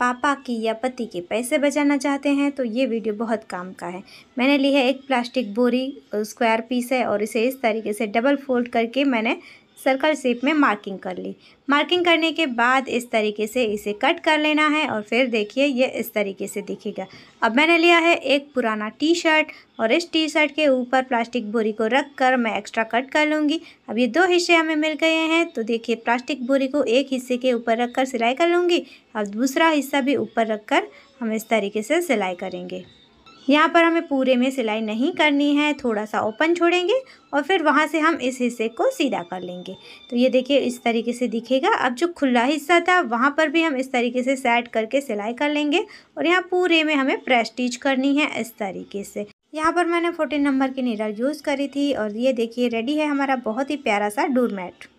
पापा की या पति के पैसे बचाना चाहते हैं तो ये वीडियो बहुत काम का है मैंने ली है एक प्लास्टिक बोरी स्क्वायर पीस है और इसे इस तरीके से डबल फोल्ड करके मैंने सर्कल शेप में मार्किंग कर ली मार्किंग करने के बाद इस तरीके से इसे कट कर लेना है और फिर देखिए ये इस तरीके से दिखेगा अब मैंने लिया है एक पुराना टी शर्ट और इस टी शर्ट के ऊपर प्लास्टिक बोरी को रख कर मैं एक्स्ट्रा कट कर लूँगी अब ये दो हिस्से हमें मिल गए हैं तो देखिए प्लास्टिक बोरी को एक हिस्से के ऊपर रख कर सिलाई कर लूँगी और दूसरा हिस्सा भी ऊपर रख कर हम इस तरीके से सिलाई करेंगे यहाँ पर हमें पूरे में सिलाई नहीं करनी है थोड़ा सा ओपन छोड़ेंगे और फिर वहाँ से हम इस हिस्से को सीधा कर लेंगे तो ये देखिए इस तरीके से दिखेगा अब जो खुला हिस्सा था वहाँ पर भी हम इस तरीके से सेट करके सिलाई कर लेंगे और यहाँ पूरे में हमें प्रेस स्टिच करनी है इस तरीके से यहाँ पर मैंने फोर्टीन नंबर की नीडल यूज़ करी थी और ये देखिए रेडी है हमारा बहुत ही प्यारा सा डोरमेट